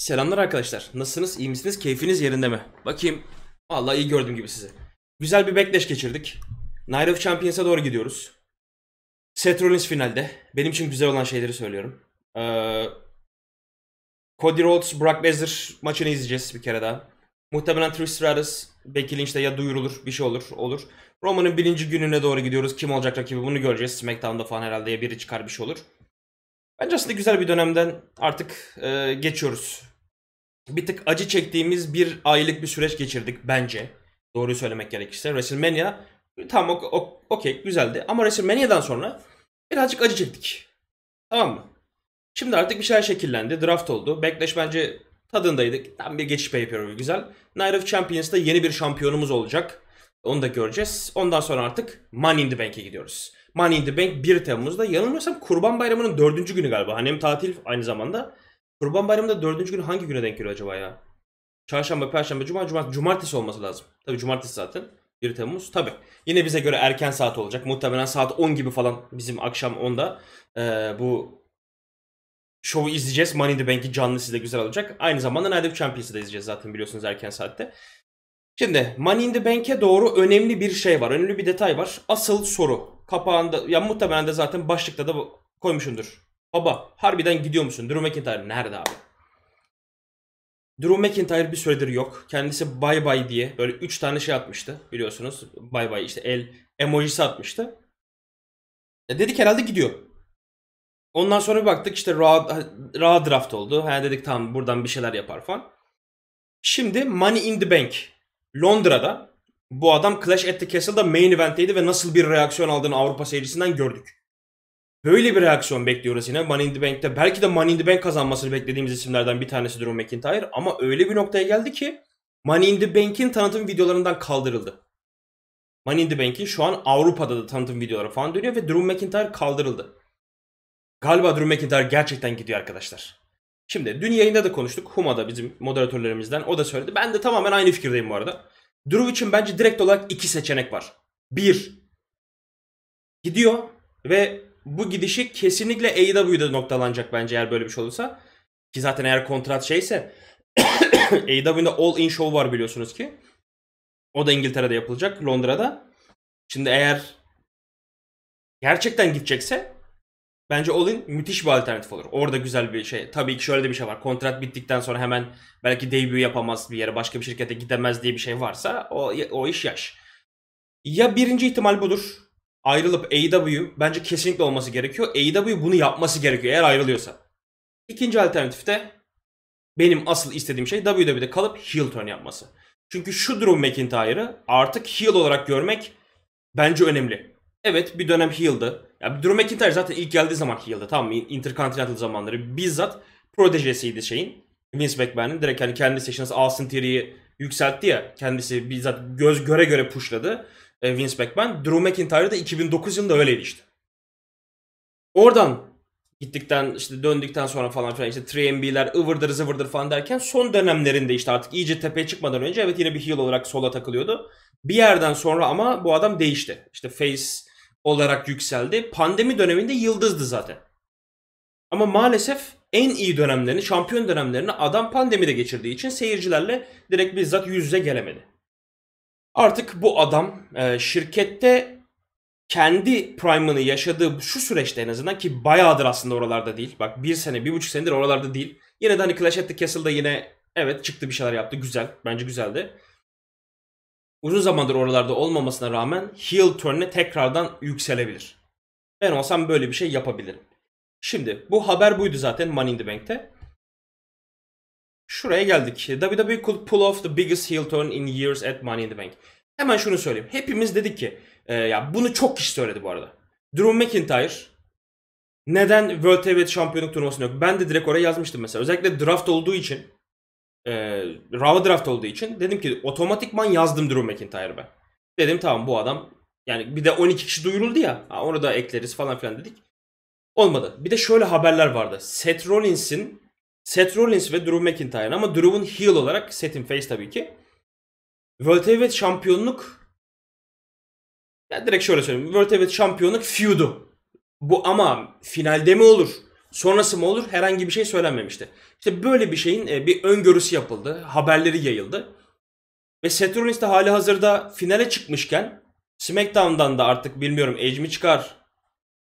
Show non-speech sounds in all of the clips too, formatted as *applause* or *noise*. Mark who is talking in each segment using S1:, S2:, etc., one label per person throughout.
S1: Selamlar arkadaşlar. Nasılsınız? İyi misiniz? Keyfiniz yerinde mi? Bakayım. Vallahi iyi gördüm gibi sizi. Güzel bir backdash geçirdik. Night of Champions'a doğru gidiyoruz. Seth Rollins finalde. Benim için güzel olan şeyleri söylüyorum. Ee, Cody Rhodes, Brock Lesnar maçını izleyeceğiz bir kere daha. Muhtemelen Trish Stratus, Becky Lynch'te ya duyurulur bir şey olur olur. Roman'ın birinci gününe doğru gidiyoruz. Kim olacak rakibi bunu göreceğiz. SmackDown'da falan herhalde ya biri çıkar bir şey olur. Bence aslında güzel bir dönemden artık e, geçiyoruz bir tık acı çektiğimiz bir aylık bir süreç geçirdik bence. Doğruyu söylemek gerekirse. WrestleMania tam ok, ok, okey güzeldi. Ama WrestleMania'dan sonra birazcık acı çektik. Tamam mı? Şimdi artık bir şeyler şekillendi. Draft oldu. Backlash bence tadındaydık. Tam bir geçiş pay güzel. Night of Champions'da yeni bir şampiyonumuz olacak. Onu da göreceğiz. Ondan sonra artık Money in the Bank'e gidiyoruz. Money in the Bank 1 Temmuz'da yanılmıyorsam Kurban Bayramı'nın 4. günü galiba. Hani hem tatil aynı zamanda Kurban Bayramı da dördüncü gün hangi güne denk geliyor acaba ya? Çarşamba, Perşembe, Cuma, Cuma, Cumartesi olması lazım. Tabi Cumartesi zaten. 1 Temmuz tabi. Yine bize göre erken saat olacak. Muhtemelen saat 10 gibi falan bizim akşam 10'da e, ee, bu şovu izleyeceğiz. Money in the Bank'i canlı size güzel olacak. Aynı zamanda Night Champions'ı da izleyeceğiz zaten biliyorsunuz erken saatte. Şimdi Money in the Bank'e doğru önemli bir şey var. Önemli bir detay var. Asıl soru. Kapağında ya muhtemelen de zaten başlıkta da koymuşumdur. Baba harbiden gidiyor musun? Drew McIntyre nerede abi? Drew McIntyre bir süredir yok. Kendisi bay bay diye böyle 3 tane şey atmıştı biliyorsunuz. Bay bay işte el emojisi atmıştı. E dedik herhalde gidiyor. Ondan sonra bir baktık işte raw, raw draft oldu. Ha dedik tamam buradan bir şeyler yapar falan. Şimdi Money in the Bank Londra'da bu adam Clash at the Castle'da main event'teydi ve nasıl bir reaksiyon aldığını Avrupa seyircisinden gördük. Böyle bir reaksiyon bekliyoruz yine Money in the Bank'te. Belki de Money in the Bank kazanmasını beklediğimiz isimlerden bir tanesi Drew McIntyre. Ama öyle bir noktaya geldi ki Money in the Bank'in tanıtım videolarından kaldırıldı. Money in the Bank'in şu an Avrupa'da da tanıtım videoları falan dönüyor ve Drew McIntyre kaldırıldı. Galiba Drew McIntyre gerçekten gidiyor arkadaşlar. Şimdi dün yayında da konuştuk. Huma da bizim moderatörlerimizden o da söyledi. Ben de tamamen aynı fikirdeyim bu arada. Drew için bence direkt olarak iki seçenek var. Bir, gidiyor ve bu gidişi kesinlikle AEW'de noktalanacak bence eğer böyle bir şey olursa. Ki zaten eğer kontrat şeyse *coughs* AEW'de All In Show var biliyorsunuz ki. O da İngiltere'de yapılacak, Londra'da. Şimdi eğer gerçekten gidecekse bence All In müthiş bir alternatif olur. Orada güzel bir şey. Tabii ki şöyle de bir şey var. Kontrat bittikten sonra hemen belki debut yapamaz bir yere, başka bir şirkete gidemez diye bir şey varsa o, o iş yaş. Ya birinci ihtimal budur ayrılıp AEW bence kesinlikle olması gerekiyor. AEW bunu yapması gerekiyor eğer ayrılıyorsa. İkinci alternatif de benim asıl istediğim şey WWE'de kalıp heel turn yapması. Çünkü şu Drew McIntyre'ı artık heel olarak görmek bence önemli. Evet bir dönem heel'dı. Ya Drew McIntyre zaten ilk geldiği zaman heel'dı tamam mı? Intercontinental zamanları bizzat protejesiydi şeyin. Vince McMahon'ın direkt hani kendi seçeneği Austin Theory'yi yükseltti ya. Kendisi bizzat göz göre göre pushladı e, Vince McMahon. Drew McIntyre da 2009 yılında öyleydi işte. Oradan gittikten işte döndükten sonra falan filan işte 3MB'ler ıvırdır zıvırdır falan derken son dönemlerinde işte artık iyice tepeye çıkmadan önce evet yine bir heel olarak sola takılıyordu. Bir yerden sonra ama bu adam değişti. İşte face olarak yükseldi. Pandemi döneminde yıldızdı zaten. Ama maalesef en iyi dönemlerini, şampiyon dönemlerini adam pandemide geçirdiği için seyircilerle direkt bizzat yüz yüze gelemedi. Artık bu adam e, şirkette kendi prime'ını yaşadığı şu süreçte en azından ki bayağıdır aslında oralarda değil. Bak bir sene, bir buçuk senedir oralarda değil. Yine de hani Clash at the Castle'da yine evet çıktı bir şeyler yaptı. Güzel. Bence güzeldi. Uzun zamandır oralarda olmamasına rağmen heel turn'e tekrardan yükselebilir. Ben olsam böyle bir şey yapabilirim. Şimdi bu haber buydu zaten Money in the Bank'te. Şuraya geldik. WWE could pull off the biggest heel turn in years at Money in the Bank. Hemen şunu söyleyeyim. Hepimiz dedik ki e, ya bunu çok kişi söyledi bu arada. Drew McIntyre neden World Heavyweight Şampiyonluk turnuvasında yok? Ben de direkt oraya yazmıştım mesela. Özellikle draft olduğu için e, Raw draft olduğu için dedim ki otomatikman yazdım Drew McIntyre'ı ben. Dedim tamam bu adam yani bir de 12 kişi duyuruldu ya onu da ekleriz falan filan dedik. Olmadı. Bir de şöyle haberler vardı. Seth Rollins'in Seth Rollins ve Drew McIntyre ama Drew'un heel olarak Seth'in face tabii ki. World Heavyweight şampiyonluk ya direkt şöyle söyleyeyim. World Heavyweight şampiyonluk feud'u. Bu ama finalde mi olur? Sonrası mı olur? Herhangi bir şey söylenmemişti. İşte böyle bir şeyin e, bir öngörüsü yapıldı. Haberleri yayıldı. Ve Seth Rollins de hali hazırda finale çıkmışken SmackDown'dan da artık bilmiyorum Edge mi çıkar?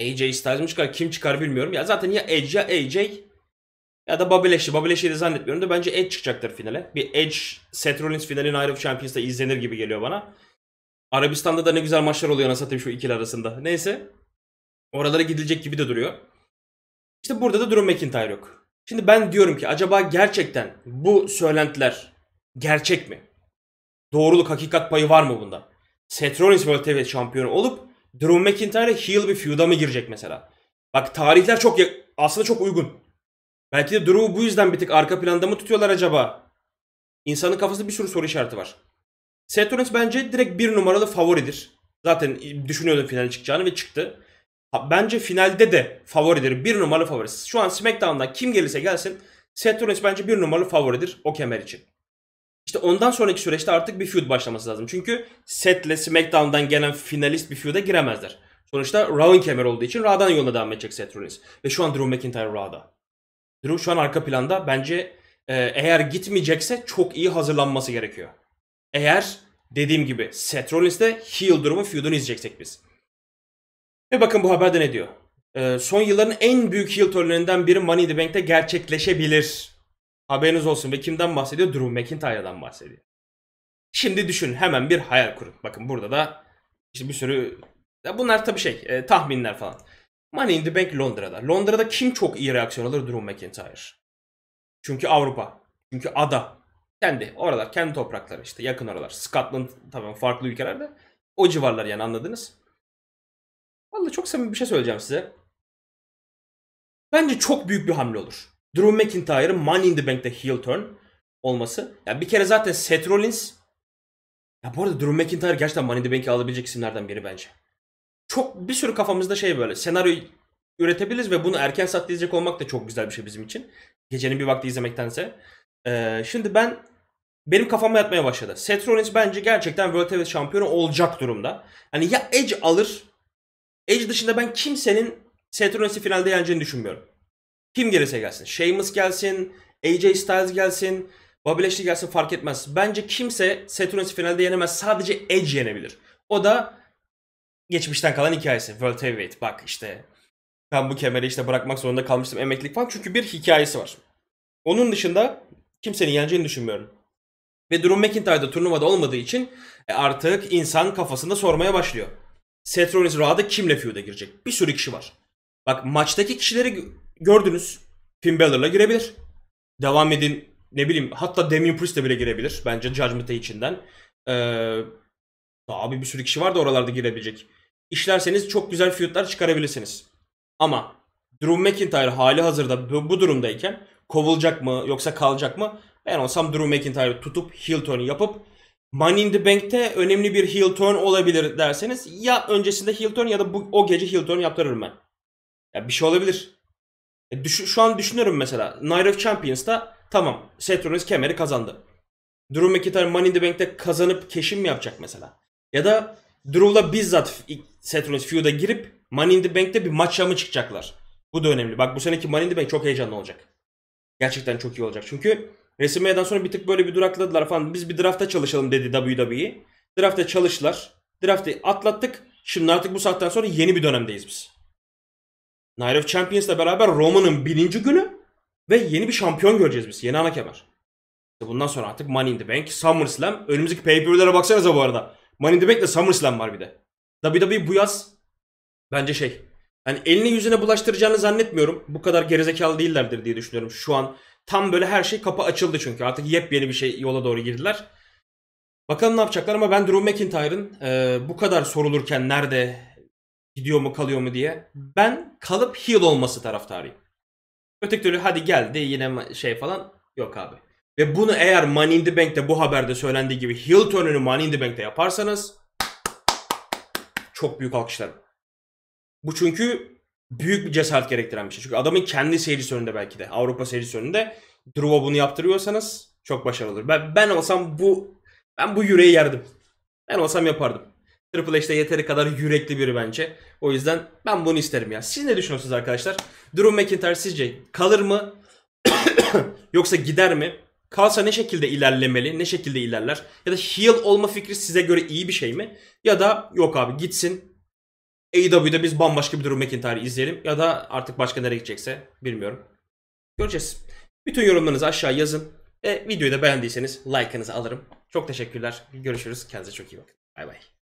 S1: AJ Styles mi çıkar? Kim çıkar bilmiyorum. Ya zaten ya Edge ya AJ ya da Bobby Lashley. Bobby Lashley'i de zannetmiyorum da bence Edge çıkacaktır finale. Bir Edge, Seth Rollins finali Night of Champions'da izlenir gibi geliyor bana. Arabistan'da da ne güzel maçlar oluyor anasını şu ikili arasında. Neyse. Oralara gidilecek gibi de duruyor. İşte burada da Drew McIntyre yok. Şimdi ben diyorum ki acaba gerçekten bu söylentiler gerçek mi? Doğruluk, hakikat payı var mı bunda? Seth Rollins World TV şampiyonu olup Drew McIntyre heel bir feud'a mı girecek mesela? Bak tarihler çok aslında çok uygun. Belki de Drew bu yüzden bir tık arka planda mı tutuyorlar acaba? İnsanın kafasında bir sürü soru işareti var. Seth Rollins bence direkt bir numaralı favoridir. Zaten düşünüyordum finale çıkacağını ve çıktı. Bence finalde de favoridir. Bir numaralı favorisi. Şu an SmackDown'dan kim gelirse gelsin Seth Rollins bence bir numaralı favoridir o kemer için. İşte ondan sonraki süreçte artık bir feud başlaması lazım. Çünkü Seth'le SmackDown'dan gelen finalist bir feud'a giremezler. Sonuçta Raw'ın kemer olduğu için Raw'dan yoluna devam edecek Seth Rollins. Ve şu an Drew McIntyre Raw'da. Drew şu an arka planda. Bence e, eğer gitmeyecekse çok iyi hazırlanması gerekiyor. Eğer dediğim gibi Seth Rollins'te heel durumu feud'unu izleyeceksek biz. Ve bakın bu haberde ne diyor. E, son yılların en büyük heel turnerinden biri Money in the Bank'te gerçekleşebilir. Haberiniz olsun ve kimden bahsediyor? Drew McIntyre'dan bahsediyor. Şimdi düşün hemen bir hayal kurun. Bakın burada da işte bir sürü ya bunlar tabii şey e, tahminler falan. Money in the Bank Londra'da. Londra'da kim çok iyi reaksiyon alır? Drew McIntyre. Çünkü Avrupa. Çünkü ada. Kendi oralar, kendi toprakları işte yakın oralar. Scotland tamam farklı ülkelerde. O civarlar yani anladınız. Vallahi çok samimi bir şey söyleyeceğim size. Bence çok büyük bir hamle olur. Drew McIntyre'ın Money in the Bank'te heel turn olması. Ya bir kere zaten Seth Rollins ya bu arada Drew McIntyre gerçekten Money in the Bank'i alabilecek isimlerden biri bence çok bir sürü kafamızda şey böyle senaryo üretebiliriz ve bunu erken saatte izleyecek olmak da çok güzel bir şey bizim için. Gecenin bir vakti izlemektense. Ee, şimdi ben benim kafama yatmaya başladı. Seth Rollins bence gerçekten World Heavyweight şampiyonu olacak durumda. Hani ya Edge alır. Edge dışında ben kimsenin Seth Rollins'i finalde yeneceğini düşünmüyorum. Kim gelirse gelsin. Sheamus gelsin, AJ Styles gelsin, Bobby Lashley gelsin fark etmez. Bence kimse Seth Rollins'i finalde yenemez. Sadece Edge yenebilir. O da geçmişten kalan hikayesi. World Heavyweight bak işte ben bu kemeri işte bırakmak zorunda kalmıştım emeklilik falan. Çünkü bir hikayesi var. Onun dışında kimsenin yeneceğini düşünmüyorum. Ve Drew McIntyre'da turnuvada olmadığı için e, artık insan kafasında sormaya başlıyor. Seth Rollins Raw'da kimle feud'a girecek? Bir sürü kişi var. Bak maçtaki kişileri gördünüz. Finn Balor'la girebilir. Devam edin ne bileyim hatta Damian de bile girebilir. Bence Judgment Day içinden. Ee, abi bir sürü kişi var da oralarda girebilecek işlerseniz çok güzel feudlar çıkarabilirsiniz. Ama Drew McIntyre hali hazırda bu, durumdayken kovulacak mı yoksa kalacak mı? Ben olsam Drew McIntyre'ı tutup heel turn yapıp Money in the Bank'te önemli bir heel turn olabilir derseniz ya öncesinde heel turn ya da bu, o gece heel turn yaptırırım ben. Ya bir şey olabilir. E düş, şu an düşünüyorum mesela Night of Champions'ta tamam Seth Rollins kemeri kazandı. Drew McIntyre Money in the Bank'te kazanıp keşim mi yapacak mesela? Ya da Drew'la bizzat Seth Rollins feud'a girip Money in the Bank'te bir maça mı çıkacaklar? Bu da önemli. Bak bu seneki Money in the Bank çok heyecanlı olacak. Gerçekten çok iyi olacak. Çünkü WrestleMania'dan sonra bir tık böyle bir durakladılar falan. Biz bir drafta çalışalım dedi WWE. Drafta çalıştılar. Draftı atlattık. Şimdi artık bu saatten sonra yeni bir dönemdeyiz biz. Night of Champions'la beraber Roman'ın birinci günü ve yeni bir şampiyon göreceğiz biz. Yeni ana kemer. bundan sonra artık Money in the Bank, SummerSlam. Önümüzdeki pay-per-view'lere baksanıza bu arada. Money in the SummerSlam var bir de. WWE bu yaz bence şey. yani elini yüzüne bulaştıracağını zannetmiyorum. Bu kadar gerizekalı değillerdir diye düşünüyorum. Şu an tam böyle her şey kapı açıldı çünkü. Artık yepyeni bir şey yola doğru girdiler. Bakalım ne yapacaklar ama ben Drew McIntyre'ın e, bu kadar sorulurken nerede gidiyor mu kalıyor mu diye ben kalıp heel olması taraftarıyım. Öteki türlü hadi geldi yine şey falan yok abi. Ve bunu eğer Money in the Bank'te bu haberde söylendiği gibi heel turn'ünü Money in the Bank'te yaparsanız çok büyük alkışlarım. Bu çünkü büyük bir cesaret gerektiren bir şey. Çünkü adamın kendi seyircisi önünde belki de. Avrupa seyircisi önünde. Drew'a bunu yaptırıyorsanız çok başarılı Ben, ben olsam bu ben bu yüreği yerdim. Ben olsam yapardım. Triple H'de yeteri kadar yürekli biri bence. O yüzden ben bunu isterim ya. Siz ne düşünüyorsunuz arkadaşlar? Drew McIntyre sizce kalır mı? *coughs* Yoksa gider mi? Kalsa ne şekilde ilerlemeli, ne şekilde ilerler? Ya da heel olma fikri size göre iyi bir şey mi? Ya da yok abi gitsin AEW'de biz bambaşka bir durum McIntyre'ı izleyelim. Ya da artık başka nereye gidecekse bilmiyorum. Göreceğiz. Bütün yorumlarınızı aşağı yazın. E, videoyu da beğendiyseniz like'ınızı alırım. Çok teşekkürler. Görüşürüz. Kendinize çok iyi bakın. Bay bay.